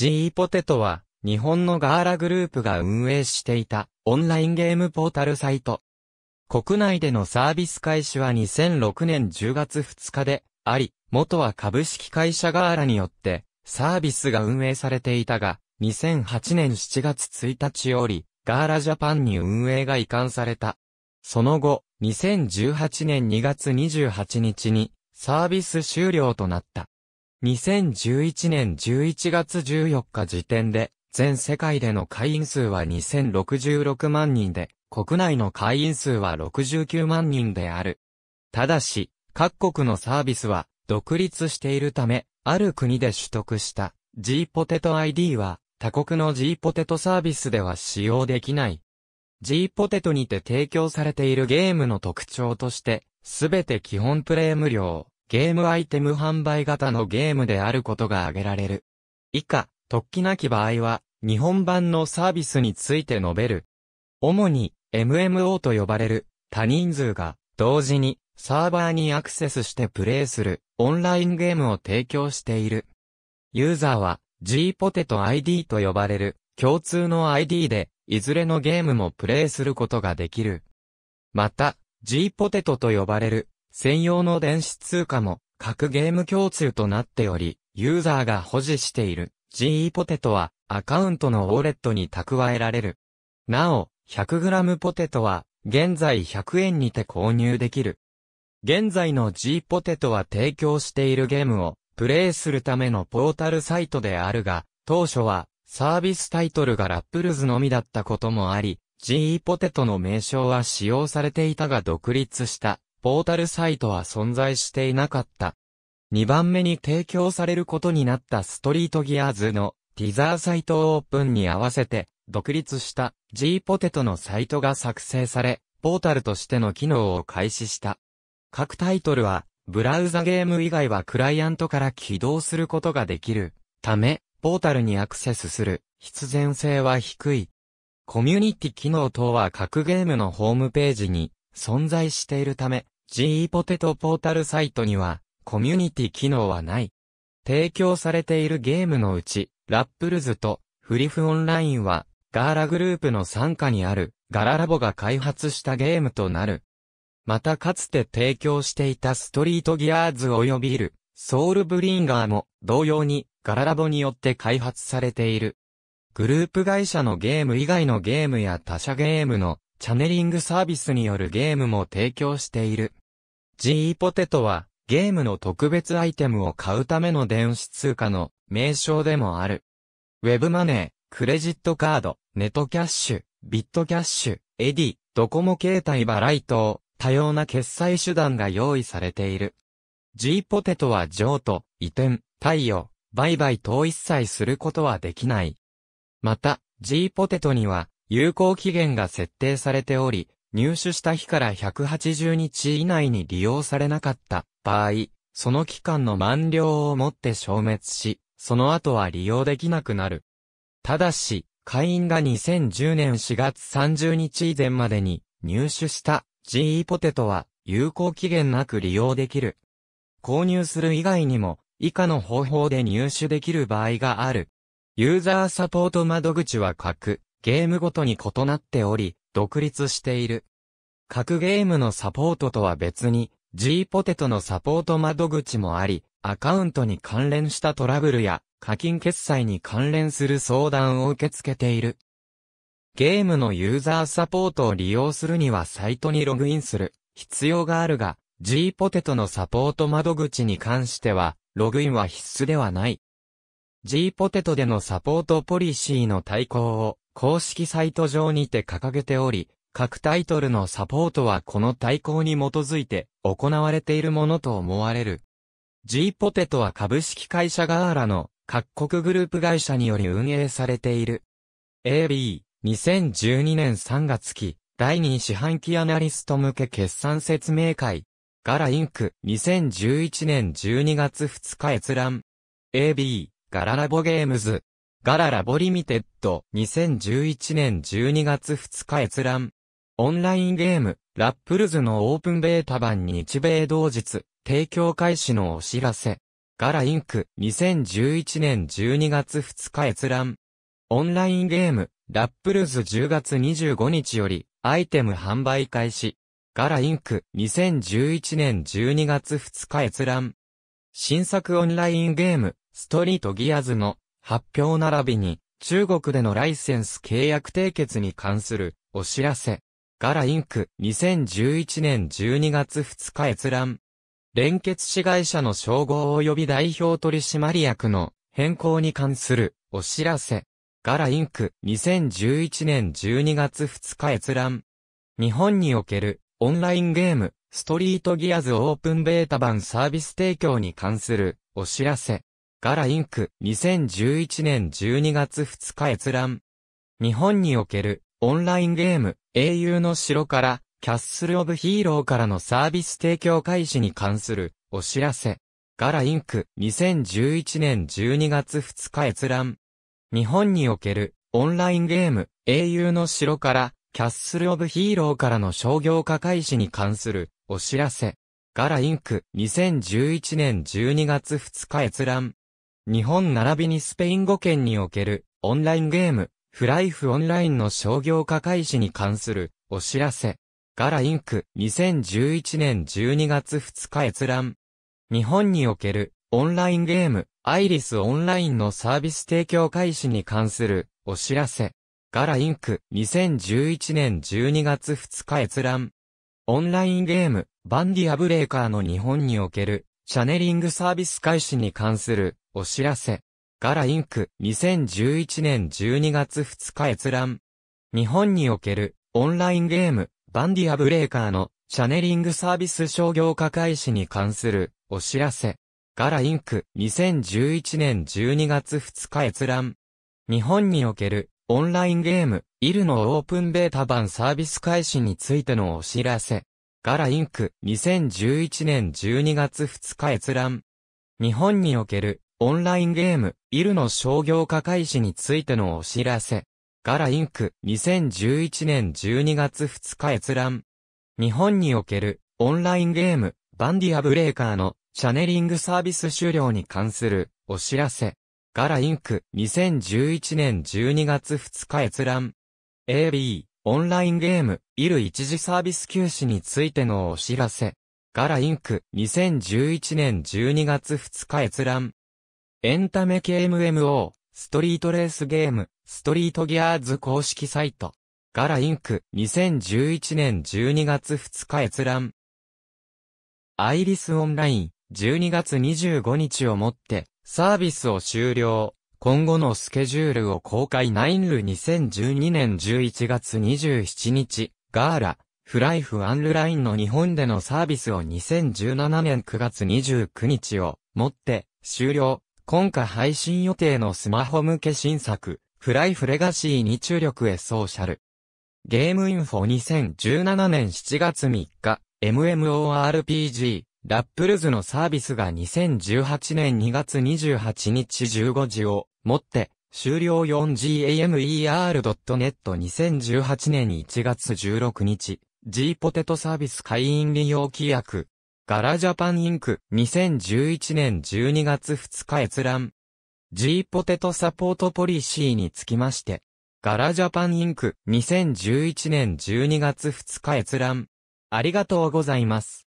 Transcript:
GE ポテトは、日本のガーラグループが運営していた、オンラインゲームポータルサイト。国内でのサービス開始は2006年10月2日で、あり、元は株式会社ガーラによって、サービスが運営されていたが、2008年7月1日より、ガーラジャパンに運営が移管された。その後、2018年2月28日に、サービス終了となった。2011年11月14日時点で、全世界での会員数は2066万人で、国内の会員数は69万人である。ただし、各国のサービスは独立しているため、ある国で取得した G ポテト ID は他国の G ポテトサービスでは使用できない。G ポテトにて提供されているゲームの特徴として、すべて基本プレイ無料。ゲームアイテム販売型のゲームであることが挙げられる。以下、突起なき場合は、日本版のサービスについて述べる。主に、MMO と呼ばれる、多人数が、同時に、サーバーにアクセスしてプレイする、オンラインゲームを提供している。ユーザーは、G ポテト ID と呼ばれる、共通の ID で、いずれのゲームもプレイすることができる。また、G ポテトと呼ばれる、専用の電子通貨も各ゲーム共通となっており、ユーザーが保持している GE ポテトはアカウントのウォレットに蓄えられる。なお、100g ポテトは現在100円にて購入できる。現在の G ポテトは提供しているゲームをプレイするためのポータルサイトであるが、当初はサービスタイトルがラップルズのみだったこともあり、GE ポテトの名称は使用されていたが独立したポータルサイトは存在していなかった。2番目に提供されることになったストリートギアーズのティザーサイトオープンに合わせて独立した G ポテトのサイトが作成され、ポータルとしての機能を開始した。各タイトルは、ブラウザゲーム以外はクライアントから起動することができるため、ポータルにアクセスする必然性は低い。コミュニティ機能等は各ゲームのホームページに存在しているため、GE ポテトポータルサイトには、コミュニティ機能はない。提供されているゲームのうち、ラップルズとフリフオンラインは、ガーラグループの傘下にある、ガララボが開発したゲームとなる。またかつて提供していたストリートギアーズ及びる、ソウルブリンガーも同様にガララボによって開発されている。グループ会社のゲーム以外のゲームや他社ゲームのチャネリングサービスによるゲームも提供している。GE ポテトは、ゲームの特別アイテムを買うための電子通貨の名称でもある。ウェブマネー、クレジットカード、ネットキャッシュ、ビットキャッシュ、エディ、ドコモ携帯払い等、多様な決済手段が用意されている。G ポテトは譲渡、移転、貸与、売買等一切することはできない。また、G ポテトには、有効期限が設定されており、入手した日から180日以内に利用されなかった場合、その期間の満了をもって消滅し、その後は利用できなくなる。ただし、会員が2010年4月30日以前までに入手した GE ポテトは有効期限なく利用できる。購入する以外にも以下の方法で入手できる場合がある。ユーザーサポート窓口は各ゲームごとに異なっており、独立している。各ゲームのサポートとは別に、G ポテトのサポート窓口もあり、アカウントに関連したトラブルや課金決済に関連する相談を受け付けている。ゲームのユーザーサポートを利用するにはサイトにログインする必要があるが、G ポテトのサポート窓口に関しては、ログインは必須ではない。G ポテトでのサポートポリシーの対抗を公式サイト上にて掲げており、各タイトルのサポートはこの対抗に基づいて行われているものと思われる。G ポテトは株式会社ガーラの各国グループ会社により運営されている。AB、2012年3月期、第2四半期アナリスト向け決算説明会。ガラインク、2011年12月2日閲覧。AB、ガララボゲームズ、ガララボリミテッド2011年12月2日閲覧。オンラインゲーム、ラップルズのオープンベータ版日米同日、提供開始のお知らせ。ガラインク2011年12月2日閲覧。オンラインゲーム、ラップルズ10月25日より、アイテム販売開始。ガラインク2011年12月2日閲覧。新作オンラインゲーム、ストリートギアズの発表並びに、中国でのライセンス契約締結に関するお知らせ。ガラインク2011年12月2日閲覧。連結子会社の称号及び代表取締役の変更に関するお知らせ。ガラインク2011年12月2日閲覧。日本におけるオンラインゲームストリートギアズオープンベータ版サービス提供に関するお知らせ。ガラインク、2011年12月2日閲覧。日本における、オンラインゲーム、英雄の城から、キャッスルオブヒーローからのサービス提供開始に関する、お知らせ。ガラインク、2011年12月2日閲覧。日本における、オンラインゲーム、英雄の城から、キャッスルオブヒーローからの商業化開始に関する、お知らせ。ガラインク、2011年12月2日閲覧。日本並びにスペイン語圏におけるオンラインゲーム、フライフオンラインの商業化開始に関するお知らせ。ガラインク2011年12月2日閲覧。日本におけるオンラインゲーム、アイリスオンラインのサービス提供開始に関するお知らせ。ガラインク2011年12月2日閲覧。オンラインゲーム、バンディアブレーカーの日本におけるチャネリングサービス開始に関するお知らせ。ガラインク2011年12月2日閲覧。日本におけるオンラインゲームバンディアブレーカーのチャネリングサービス商業化開始に関するお知らせ。ガラインク2011年12月2日閲覧。日本におけるオンラインゲームイルのオープンベータ版サービス開始についてのお知らせ。ガラインク2011年12月2日閲覧。日本におけるオンラインゲーム、イルの商業化開始についてのお知らせ。ガラインク2011年12月2日閲覧。日本におけるオンラインゲーム、バンディアブレーカーのチャネリングサービス終了に関するお知らせ。ガラインク2011年12月2日閲覧。AB オンラインゲーム、イル一時サービス休止についてのお知らせ。ガラインク、2011年12月2日閲覧。エンタメ系 MMO、ストリートレースゲーム、ストリートギアーズ公式サイト。ガラインク、2011年12月2日閲覧。アイリスオンライン、12月25日をもって、サービスを終了。今後のスケジュールを公開ナインル2012年11月27日、ガーラ、フライフアンルラインの日本でのサービスを2017年9月29日をもって終了。今回配信予定のスマホ向け新作、フライフレガシーに注力へソーシャル。ゲームインフォ2017年7月3日、MMORPG、ラップルズのサービスが2018年2月28日15時をもって、終了 4gamer.net2018 年1月16日、G ポテトサービス会員利用規約、ガラジャパンインク2011年12月2日閲覧。G ポテトサポートポリシーにつきまして、ガラジャパンインク2011年12月2日閲覧。ありがとうございます。